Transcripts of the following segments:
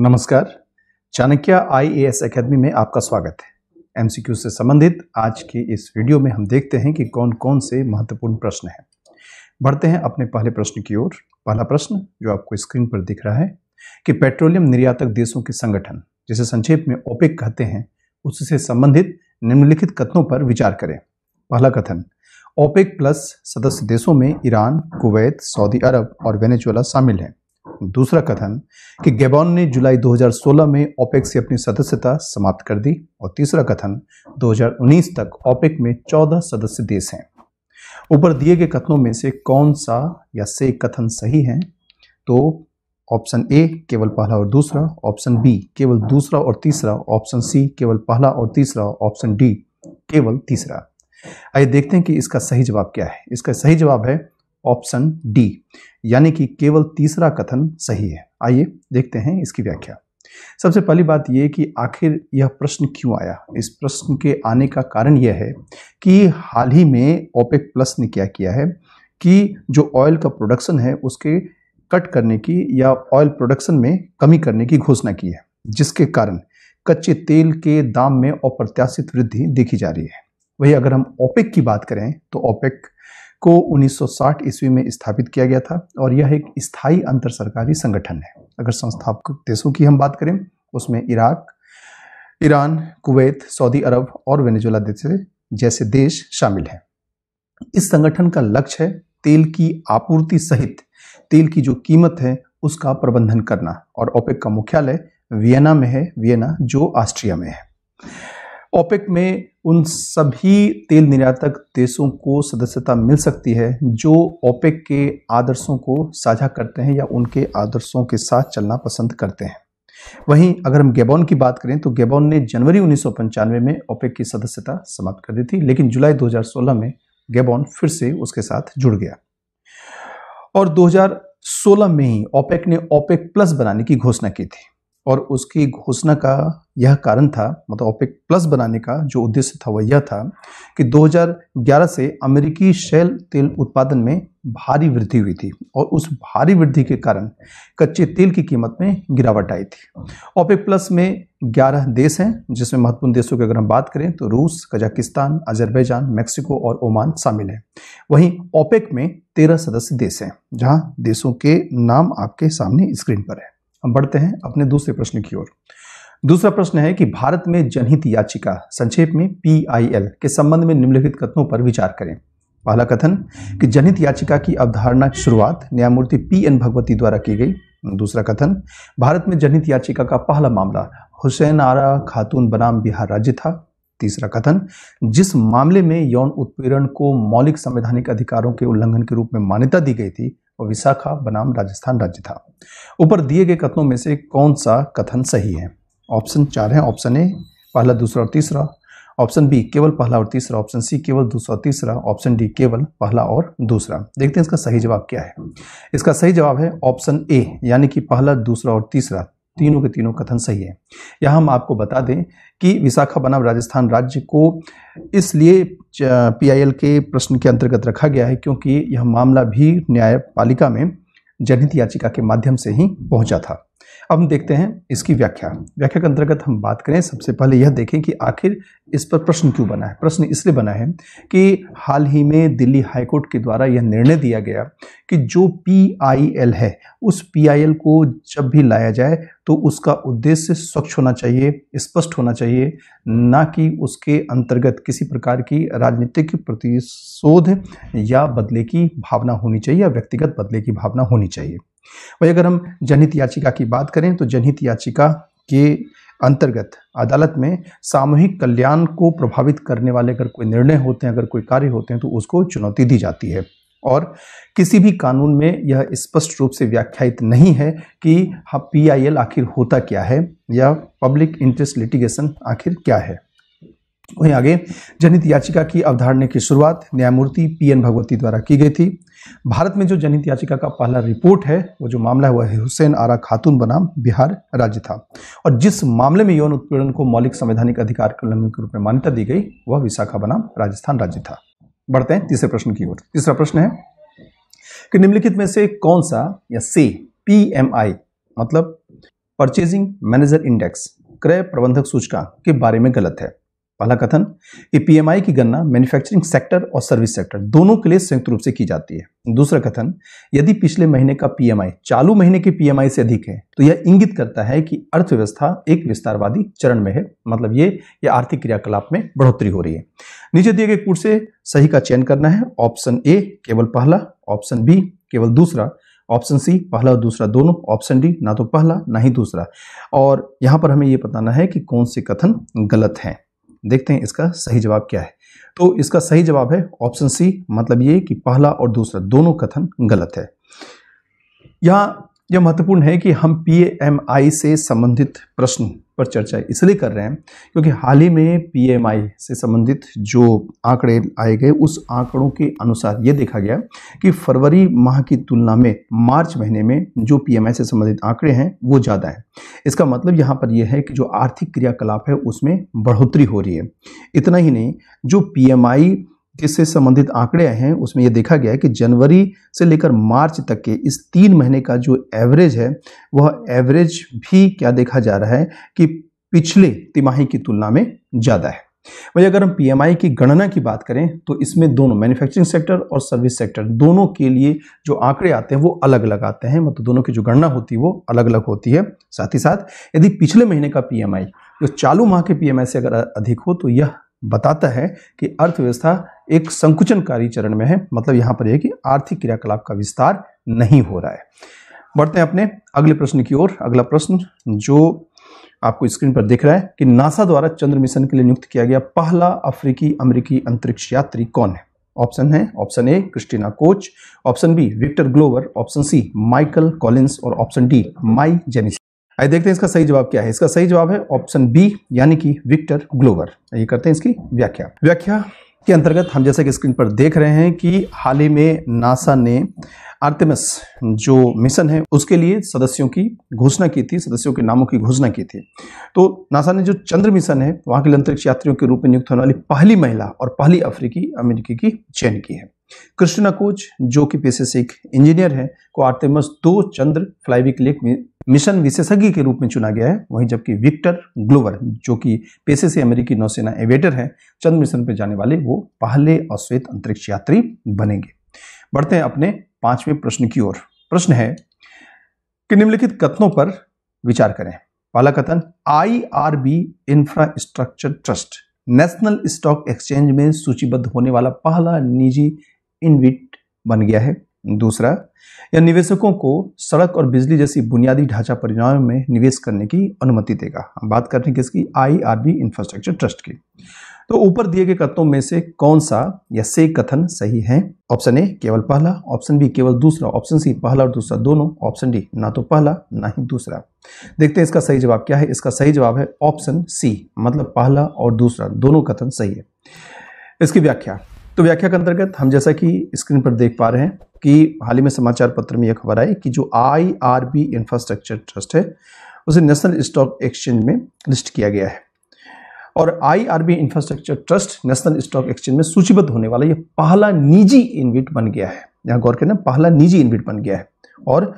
नमस्कार चाणक्य आई एकेडमी में आपका स्वागत है एमसीक्यू से संबंधित आज की इस वीडियो में हम देखते हैं कि कौन कौन से महत्वपूर्ण प्रश्न हैं बढ़ते हैं अपने पहले प्रश्न की ओर पहला प्रश्न जो आपको स्क्रीन पर दिख रहा है कि पेट्रोलियम निर्यातक देशों के संगठन जिसे संक्षेप में ओपेक कहते हैं उससे संबंधित निम्नलिखित कथनों पर विचार करें पहला कथन ओपेक प्लस सदस्य देशों में ईरान कुवैत सऊदी अरब और वेनेजुएला शामिल हैं दूसरा कथन कि गेबॉन ने जुलाई 2016 में ओपेक से अपनी सदस्यता समाप्त कर दी और तीसरा कथन 2019 तक ओपेक में 14 सदस्य देश हैं ऊपर दिए गए कथनों में से कौन सा या से कथन सही है तो ऑप्शन ए केवल पहला और दूसरा ऑप्शन बी केवल दूसरा और तीसरा ऑप्शन सी केवल पहला और तीसरा ऑप्शन डी केवल तीसरा आइए देखते हैं कि इसका सही जवाब क्या है इसका सही जवाब है ऑप्शन डी यानी कि केवल तीसरा कथन सही है आइए देखते हैं इसकी व्याख्या सबसे पहली बात यह कि आखिर यह प्रश्न क्यों आया इस प्रश्न के आने का कारण यह है कि हाल ही में ओपेक प्लस ने क्या किया है कि जो ऑयल का प्रोडक्शन है उसके कट करने की या ऑयल प्रोडक्शन में कमी करने की घोषणा की है जिसके कारण कच्चे तेल के दाम में अप्रत्याशित वृद्धि देखी जा रही है वही अगर हम ओपेक की बात करें तो ओपेक को 1960 ईस्वी में स्थापित किया गया था और यह एक स्थायी अंतर सरकारी संगठन है अगर संस्थापक देशों की हम बात करें उसमें इराक ईरान कुवैत सऊदी अरब और वेनेजुला जैसे जैसे देश शामिल हैं इस संगठन का लक्ष्य है तेल की आपूर्ति सहित तेल की जो कीमत है उसका प्रबंधन करना और ओपेक का मुख्यालय वियना में है वियना जो ऑस्ट्रिया में है ओपेक में उन सभी तेल निर्यातक देशों को सदस्यता मिल सकती है जो ओपेक के आदर्शों को साझा करते हैं या उनके आदर्शों के साथ चलना पसंद करते हैं वहीं अगर हम गेबॉन की बात करें तो गेबॉन ने जनवरी उन्नीस में ओपेक की सदस्यता समाप्त कर दी थी लेकिन जुलाई 2016 में गेबोन फिर से उसके साथ जुड़ गया और 2016 में ही ओपेक ने ओपेक प्लस बनाने की घोषणा की थी और उसकी घोषणा का यह कारण था मतलब ओपेक प्लस बनाने का जो उद्देश्य था वह यह था कि 2011 से अमेरिकी शेल तेल उत्पादन में भारी वृद्धि हुई थी और उस भारी वृद्धि के कारण कच्चे तेल की कीमत में गिरावट आई थी ओपेक प्लस में 11 देश हैं जिसमें महत्वपूर्ण देशों की अगर हम बात करें तो रूस कजाकिस्तान अजरबैजान मैक्सिको और ओमान शामिल हैं वहीं ओपेक में तेरह सदस्य देश हैं जहाँ देशों के नाम आपके सामने स्क्रीन पर है हम बढ़ते हैं अपने दूसरे प्रश्न की ओर दूसरा प्रश्न है कि भारत में जनहित याचिका संक्षेप में पी के संबंध में निम्नलिखित कथनों पर विचार करें पहला कथन कि जनहित याचिका की अवधारणा की शुरुआत न्यायमूर्ति पी एन भगवती द्वारा की गई दूसरा कथन भारत में जनहित याचिका का पहला मामला हुसैन आरा खातून बनाम बिहार राज्य था तीसरा कथन जिस मामले में यौन उत्पीड़न को मौलिक संवैधानिक अधिकारों के उल्लंघन के रूप में मान्यता दी गई थी और विशाखा बनाम राजस्थान राज्य था ऊपर दिए गए कथनों में से कौन सा कथन सही है ऑप्शन चार है ऑप्शन ए पहला दूसरा और तीसरा ऑप्शन बी केवल पहला और तीसरा ऑप्शन सी केवल दूसरा और तीसरा ऑप्शन डी केवल पहला और दूसरा देखते हैं इसका सही जवाब क्या है इसका सही जवाब है ऑप्शन ए यानी कि पहला दूसरा और तीसरा तीनों के तीनों कथन सही है यहाँ हम आपको बता दें कि विशाखा बनाम राजस्थान राज्य को इसलिए पीआईएल के प्रश्न के अंतर्गत रखा गया है क्योंकि यह मामला भी न्यायपालिका में जनहित याचिका के माध्यम से ही पहुंचा था अब हम देखते हैं इसकी व्याख्या व्याख्या के अंतर्गत हम बात करें सबसे पहले यह देखें कि आखिर इस पर प्रश्न क्यों बना है प्रश्न इसलिए बना है कि हाल ही में दिल्ली हाईकोर्ट के द्वारा यह निर्णय दिया गया कि जो पीआईएल है उस पीआईएल को जब भी लाया जाए तो उसका उद्देश्य स्वच्छ होना चाहिए स्पष्ट होना चाहिए ना कि उसके अंतर्गत किसी प्रकार की राजनीतिक प्रतिशोध या बदले की भावना होनी चाहिए या व्यक्तिगत बदले की भावना होनी चाहिए वही अगर हम जनहित याचिका की बात करें तो जनहित याचिका के अंतर्गत अदालत में सामूहिक कल्याण को प्रभावित करने वाले अगर कोई निर्णय होते हैं अगर कोई कार्य होते हैं तो उसको चुनौती दी जाती है और किसी भी कानून में यह स्पष्ट रूप से व्याख्यात नहीं है कि पी आई एल आखिर होता क्या है या पब्लिक इंटरेस्ट लिटिगेशन आखिर क्या है वहीं आगे जनहित याचिका की अवधारणा की शुरुआत न्यायमूर्ति पी एन भगवती द्वारा की गई थी भारत में जो जनहित याचिका का पहला रिपोर्ट है वो जो मामला हुआ है हुसैन आरा खातून बनाम बिहार राज्य था और जिस मामले में यौन उत्पीड़न को मौलिक संवैधानिक अधिकार के उल्लंघन के रूप में मान्यता दी गई वह विशाखा बनाम राजस्थान राज्य था बढ़ते हैं तीसरे प्रश्न की ओर तीसरा प्रश्न है कि निम्नलिखित में से कौन सा या से पी मतलब परचेजिंग मैनेजर इंडेक्स क्रय प्रबंधक सूचकांक के बारे में गलत है पहला कथन ये पीएमआई की गणना मैन्युफैक्चरिंग सेक्टर और सर्विस सेक्टर दोनों के लिए संयुक्त रूप से की जाती है दूसरा कथन यदि पिछले महीने का पीएमआई चालू महीने के पीएमआई से अधिक है तो यह इंगित करता है कि अर्थव्यवस्था एक विस्तारवादी चरण में है मतलब ये ये आर्थिक क्रियाकलाप में बढ़ोतरी हो रही है नीचे दिए गए कूट से सही का चयन करना है ऑप्शन ए केवल पहला ऑप्शन बी केवल दूसरा ऑप्शन सी पहला और दूसरा दोनों ऑप्शन डी ना तो पहला ना ही दूसरा और यहां पर हमें यह बताना है कि कौन से कथन गलत हैं देखते हैं इसका सही जवाब क्या है तो इसका सही जवाब है ऑप्शन सी मतलब ये कि पहला और दूसरा दोनों कथन गलत है यहाँ यह महत्वपूर्ण है कि हम पी से संबंधित प्रश्न पर चर्चा इसलिए कर रहे हैं क्योंकि हाल ही में पी से संबंधित जो आंकड़े आए गए उस आंकड़ों के अनुसार ये देखा गया कि फरवरी माह की तुलना में मार्च महीने में जो पी से संबंधित आंकड़े हैं वो ज़्यादा हैं इसका मतलब यहाँ पर यह है कि जो आर्थिक क्रियाकलाप है उसमें बढ़ोतरी हो रही है इतना ही नहीं जो पी किससे संबंधित आंकड़े आए हैं उसमें यह देखा गया है कि जनवरी से लेकर मार्च तक के इस तीन महीने का जो एवरेज है वह एवरेज भी क्या देखा जा रहा है कि पिछले तिमाही की तुलना में ज़्यादा है वही अगर हम पीएमआई की गणना की बात करें तो इसमें दोनों मैन्युफैक्चरिंग सेक्टर और सर्विस सेक्टर दोनों के लिए जो आंकड़े आते हैं वो अलग अलग आते हैं मतलब दोनों की जो गणना होती है वो अलग अलग होती है साथ ही साथ यदि पिछले महीने का पीएमआई जो चालू माह के पीएमआई से अगर अधिक हो तो यह बताता है कि अर्थव्यवस्था एक संकुचनकारी चरण में है मतलब यहां पर यह कि आर्थिक क्रियाकलाप का विस्तार नहीं हो रहा है बढ़ते हैं अपने अगले प्रश्न की ओर अगला प्रश्न जो आपको स्क्रीन पर दिख रहा है कि नासा द्वारा चंद्र मिशन के लिए नियुक्त किया गया पहला अफ्रीकी अमरीकी अंतरिक्ष यात्री कौन है ऑप्शन है option A Christina Koch option B Victor Glover option C Michael Collins और ऑप्शन डी माई जेनिस आइए देखते हैं इसका सही जवाब क्या है इसका सही जवाब है ऑप्शन बी यानी कि विक्टर ग्लोवर ये करते हैं इसकी व्याख्या व्याख्या के अंतर्गत हम जैसे कि स्क्रीन पर देख रहे हैं कि हाल ही में नासा ने आर्टेमस जो मिशन है उसके लिए सदस्यों की घोषणा की थी सदस्यों के नामों की घोषणा की थी तो नासा ने जो चंद्र मिशन है वहाँ के अंतरिक्ष यात्रियों के रूप में नियुक्त होने वाली पहली महिला और पहली अफ्रीकी अमेरिकी की चयन की है कृष्ण कोच जो कि पेशे से एक इंजीनियर है को आर्टेमस दो चंद्र फ्लाईवी के लिए मिशन विशेषज्ञ के रूप में चुना गया है वहीं जबकि विक्टर ग्लोवर जो कि पेशे से अमेरिकी नौसेना एवेटर है चंद्र मिशन पर जाने वाले वो पहले अश्वेत अंतरिक्ष यात्री बनेंगे बढ़ते हैं अपने पांचवें प्रश्न की ओर प्रश्न है कि निम्नलिखित कथनों पर विचार करें पहला कथन IRB Infrastructure Trust National Stock Exchange में सूचीबद्ध होने वाला पहला निजी इनविट बन गया है दूसरा यह निवेशकों को सड़क और बिजली जैसी बुनियादी ढांचा परियोजनाओं में निवेश करने की अनुमति देगा हम बात कर रहे हैं किसकी आईआरबी इंफ्रास्ट्रक्चर ट्रस्ट की तो ऊपर दिए गए कथनों में से कौन सा या से कथन सही है ऑप्शन ए केवल पहला ऑप्शन बी केवल दूसरा ऑप्शन सी पहला और दूसरा दोनों ऑप्शन डी ना तो पहला ना ही दूसरा देखते हैं इसका सही जवाब क्या है इसका सही जवाब है ऑप्शन सी मतलब पहला और दूसरा दोनों कथन सही है इसकी व्याख्या तो व्याख्या के अंतर्गत हम जैसा कि स्क्रीन पर देख पा रहे हैं कि हाल ही में समाचार पत्र में यह खबर आई कि जो I R B Infrastructure Trust है उसे नेशनल स्टॉक एक्सचेंज में लिस्ट किया गया है और I R B Infrastructure Trust National Stock Exchange में सूचीबद्ध होने वाला यह पहला निजी इन्विट बन गया है यहाँ गौर करना पहला निजी इन्विट बन गया है और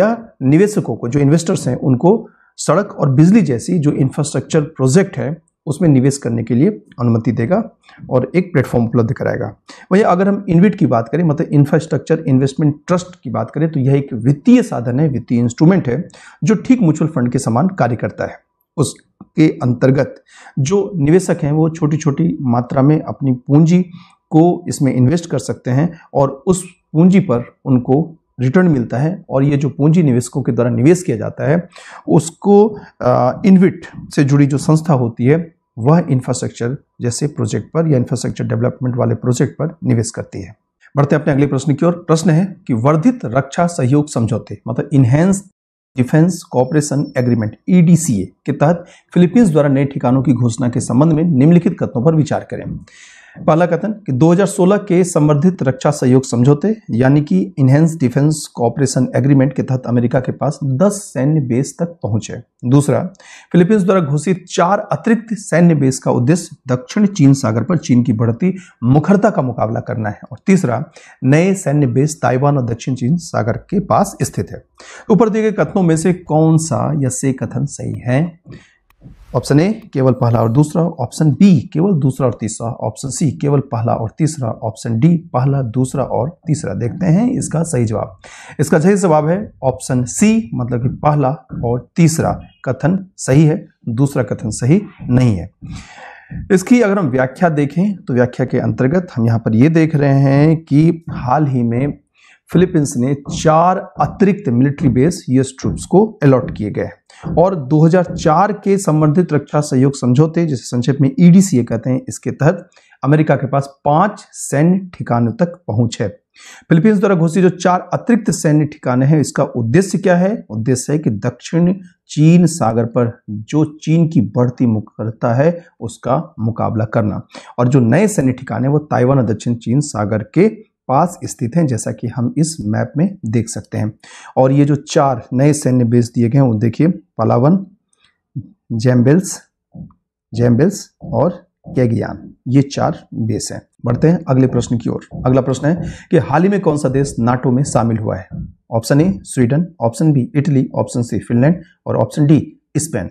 यह निवेशकों को जो इन्वेस्टर्स हैं उनको सड़क और बिजली जैसी जो इंफ्रास्ट्रक्चर प्रोजेक्ट है उसमें निवेश करने के लिए अनुमति देगा और एक प्लेटफॉर्म उपलब्ध कराएगा वही अगर हम इन्विट की बात करें मतलब इंफ्रास्ट्रक्चर इन्वेस्टमेंट ट्रस्ट की बात करें तो यह एक वित्तीय साधन है वित्तीय इंस्ट्रूमेंट है जो ठीक म्यूचुअल फंड के समान कार्य करता है उसके अंतर्गत जो निवेशक हैं वो छोटी छोटी मात्रा में अपनी पूंजी को इसमें इन्वेस्ट कर सकते हैं और उस पूंजी पर उनको रिटर्न मिलता है और ये जो पूंजी निवेशकों के द्वारा निवेश किया जाता है उसको इनविट से जुड़ी जो संस्था होती है वह इंफ्रास्ट्रक्चर जैसे प्रोजेक्ट पर या इंफ्रास्ट्रक्चर डेवलपमेंट वाले प्रोजेक्ट पर निवेश करती है बढ़ते अपने अगले प्रश्न की ओर प्रश्न है कि वर्धित रक्षा सहयोग समझौते मतलब enhance defence cooperation agreement EDCA के तहत फिलीपींस द्वारा नए ठिकानों की घोषणा के संबंध में निम्नलिखित कथनों पर विचार करें पहला कथन कि 2016 के संवर्धित रक्षा सहयोग समझौते यानी कि इन्हेंस डिफेंस कॉपरेशन एग्रीमेंट के तहत अमेरिका के पास 10 सैन्य बेस तक पहुंचे दूसरा फिलीपींस द्वारा घोषित चार अतिरिक्त सैन्य बेस का उद्देश्य दक्षिण चीन सागर पर चीन की बढ़ती मुखरता का मुकाबला करना है और तीसरा नए सैन्य बेस ताइवान और दक्षिण चीन सागर के पास स्थित है ऊपर दिए गए कथनों में से कौन सा या से कथन सही है ऑप्शन ए केवल पहला और दूसरा ऑप्शन बी केवल दूसरा और तीसरा ऑप्शन सी केवल पहला और तीसरा ऑप्शन डी पहला दूसरा और तीसरा देखते हैं इसका सही जवाब इसका सही जवाब है ऑप्शन सी मतलब कि पहला और तीसरा कथन सही है दूसरा कथन सही नहीं है इसकी अगर हम व्याख्या देखें तो व्याख्या के अंतर्गत हम यहाँ पर ये देख रहे हैं कि हाल ही में फिलीपींस ने चार अतिरिक्त मिलिट्री बेस यूएस ट्रूप्स को अलॉट किए गए और 2004 के संबंधित रक्षा सहयोग समझौते जिसे संक्षेप में ईडीसीए e कहते हैं इसके तहत अमेरिका के पास पांच सैन्य ठिकानों तक पहुंच है फिलीपींस द्वारा घोषित जो चार अतिरिक्त सैन्य ठिकाने हैं इसका उद्देश्य क्या है उद्देश्य है कि दक्षिण चीन सागर पर जो चीन की बढ़ती मुखरता है उसका मुकाबला करना और जो नए सैन्य ठिकाने वो ताइवान और दक्षिण चीन सागर के पास स्थित हैं जैसा कि हम इस मैप में देख सकते हैं और ये जो चार नए सैन्य बेस दिए गए हैं वो देखिए पलावन जैम्बेल्स जैम्बेल्स और कैगियान ये चार बेस हैं बढ़ते हैं अगले प्रश्न की ओर अगला प्रश्न है कि हाल ही में कौन सा देश नाटो में शामिल हुआ है option A Sweden option B Italy option C Finland और ऑप्शन डी स्पेन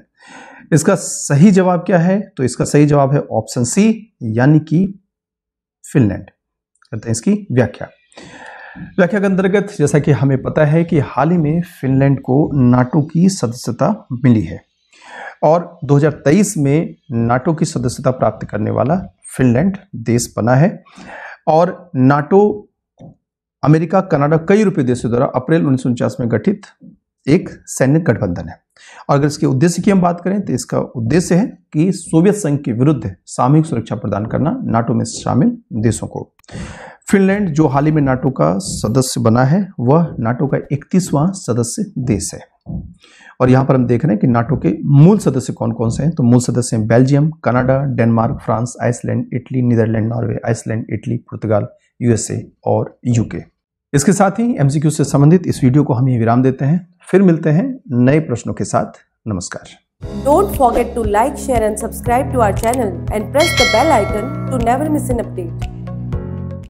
इसका सही जवाब क्या है तो इसका सही जवाब है ऑप्शन सी यानी कि फिनलैंड करते हैं इसकी व्याख्या व्याख्या के अंतर्गत जैसा कि हमें पता है कि हाल ही में फिनलैंड को नाटो की सदस्यता मिली है और 2023 में नाटो की सदस्यता प्राप्त करने वाला फिनलैंड देश बना है और नाटो अमेरिका कनाडा कई यूरोपीय देशों द्वारा अप्रैल उन्नीस में गठित एक सैन्य गठबंधन है और अगर इसके उद्देश्य की हम बात करें तो इसका उद्देश्य है कि सोवियत संघ के विरुद्ध सामूहिक सुरक्षा प्रदान करना नाटो में शामिल देशों को फिनलैंड जो हाल ही में नाटो का सदस्य बना है वह नाटो का इकतीसवां सदस्य देश है और यहां पर हम देख रहे हैं कि नाटो के मूल सदस्य कौन कौन से हैं तो मूल सदस्य हैं Belgium Canada Denmark France Iceland Italy Netherland Norway Iceland Italy Portugal USA और यूके इसके साथ ही एमसीक्यू से संबंधित इस वीडियो को हम ये विराम देते हैं फिर मिलते हैं नए प्रश्नों के साथ नमस्कार don't forget to like share and subscribe to our channel and press the bell icon to never miss an update